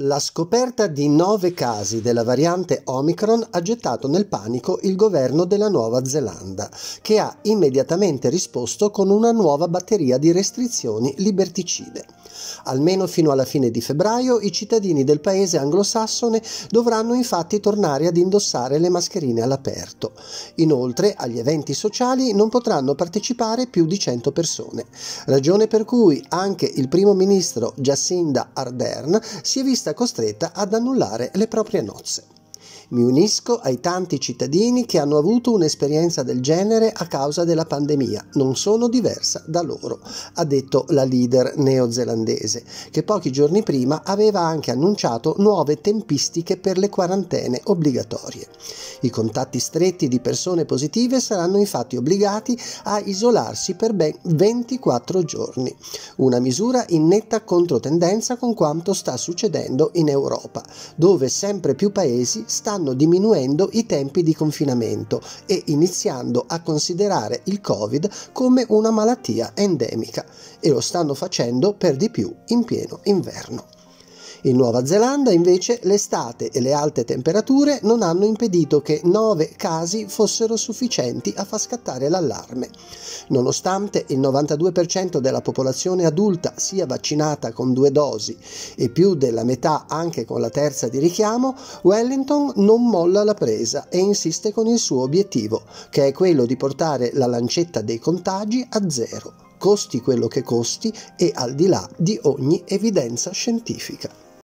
La scoperta di nove casi della variante Omicron ha gettato nel panico il governo della Nuova Zelanda, che ha immediatamente risposto con una nuova batteria di restrizioni liberticide. Almeno fino alla fine di febbraio i cittadini del paese anglosassone dovranno infatti tornare ad indossare le mascherine all'aperto. Inoltre agli eventi sociali non potranno partecipare più di 100 persone, ragione per cui anche il primo ministro Jacinda Ardern si è vista vista costretta ad annullare le proprie nozze. Mi unisco ai tanti cittadini che hanno avuto un'esperienza del genere a causa della pandemia, non sono diversa da loro, ha detto la leader neozelandese, che pochi giorni prima aveva anche annunciato nuove tempistiche per le quarantene obbligatorie. I contatti stretti di persone positive saranno infatti obbligati a isolarsi per ben 24 giorni, una misura in netta controtendenza con quanto sta succedendo in Europa, dove sempre più paesi stanno stanno diminuendo i tempi di confinamento e iniziando a considerare il Covid come una malattia endemica e lo stanno facendo per di più in pieno inverno. In Nuova Zelanda invece l'estate e le alte temperature non hanno impedito che nove casi fossero sufficienti a far scattare l'allarme. Nonostante il 92% della popolazione adulta sia vaccinata con due dosi e più della metà anche con la terza di richiamo, Wellington non molla la presa e insiste con il suo obiettivo, che è quello di portare la lancetta dei contagi a zero, costi quello che costi e al di là di ogni evidenza scientifica.